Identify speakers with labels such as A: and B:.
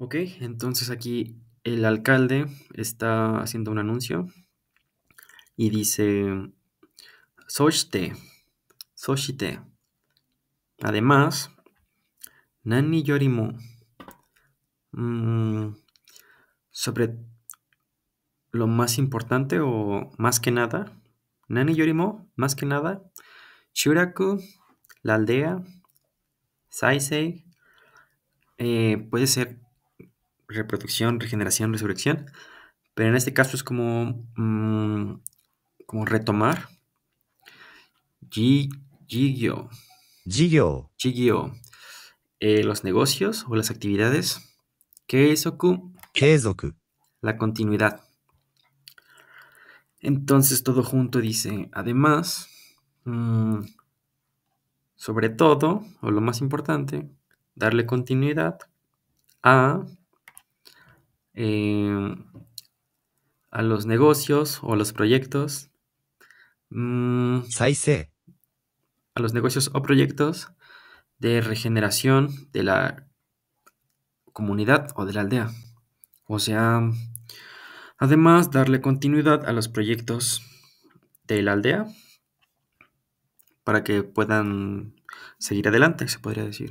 A: Ok, entonces aquí el alcalde está haciendo un anuncio y dice Soshite, Soshite. Además, Nani Yorimo. Mm, sobre lo más importante o más que nada, Nani Yorimo, más que nada, Shuraku, la aldea, Saisei, eh, puede ser reproducción, regeneración, resurrección, pero en este caso es como, mm, como retomar. Jigyo. Jigyo. Eh, los negocios o las actividades. Keizoku. Keizoku. La continuidad. Entonces todo junto dice, además, mm, sobre todo, o lo más importante, darle continuidad a, eh, a los negocios o los proyectos. Mm, a los negocios o proyectos de regeneración de la comunidad o de la aldea. O sea, Además, darle continuidad a los proyectos de la aldea para que puedan seguir adelante, se podría decir.